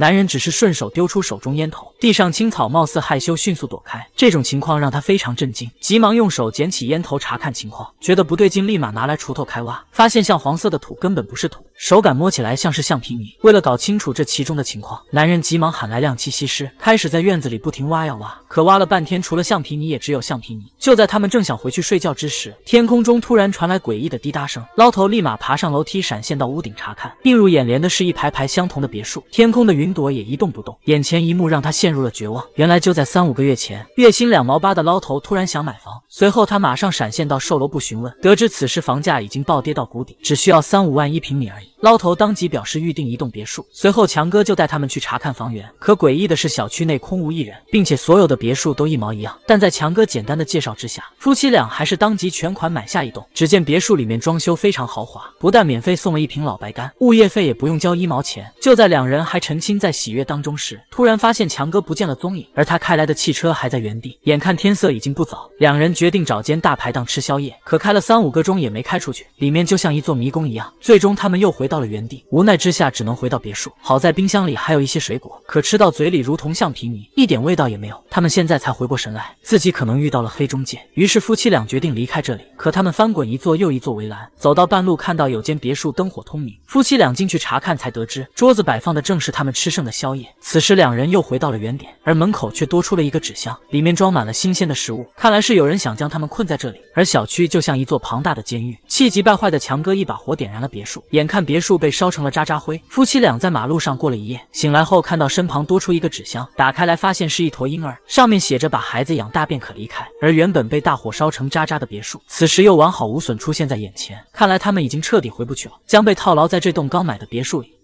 男人只是顺手丢出手中烟头，地上青草貌似害羞，迅速躲开。这种情况让他非常震惊，急忙用手捡起烟头查看情况，觉得不对劲，立马拿来锄头开挖，发现像黄色的土根本不是土，手感摸起来像是橡皮泥。为了搞清楚这其中的情况，男人急忙喊来亮气吸施，开始在院子里不停挖呀挖。可挖了半天，除了橡皮泥，也只有橡皮泥。就在他们正想回去睡觉之时，天空中突然传来诡异的滴答声。捞头立马爬上楼梯，闪现到屋顶查看。映入眼帘的是一排排相同的别墅，天空的云朵也一动不动。眼前一幕让他陷入了绝望。原来就在三五个月前，月薪两毛八的捞头突然想买房，随后他马上闪现到售楼部询问，得知此时房价已经暴跌到谷底，只需要三五万一平米而已。捞头当即表示预定一栋别墅，随后强哥就带他们去查看房源。可诡异的是，小区内空无一人，并且所有的。别墅都一毛一样，但在强哥简单的介绍之下，夫妻俩还是当即全款买下一栋。只见别墅里面装修非常豪华，不但免费送了一瓶老白干，物业费也不用交一毛钱。就在两人还沉浸在喜悦当中时，突然发现强哥不见了踪影，而他开来的汽车还在原地。眼看天色已经不早，两人决定找间大排档吃宵夜。可开了三五个钟也没开出去，里面就像一座迷宫一样。最终他们又回到了原地，无奈之下只能回到别墅。好在冰箱里还有一些水果，可吃到嘴里如同橡皮泥，一点味道也没有。他们。现在才回过神来，自己可能遇到了黑中介，于是夫妻俩决定离开这里。可他们翻滚一座又一座围栏，走到半路，看到有间别墅灯火通明，夫妻俩进去查看，才得知桌子摆放的正是他们吃剩的宵夜。此时两人又回到了原点，而门口却多出了一个纸箱，里面装满了新鲜的食物，看来是有人想将他们困在这里。而小区就像一座庞大的监狱。气急败坏的强哥一把火点燃了别墅，眼看别墅被烧成了渣渣灰，夫妻俩在马路上过了一夜，醒来后看到身旁多出一个纸箱，打开来发现是一坨婴儿。上面写着：“把孩子养大便可离开。”而原本被大火烧成渣渣的别墅，此时又完好无损出现在眼前。看来他们已经彻底回不去了，将被套牢在这栋刚买的别墅里。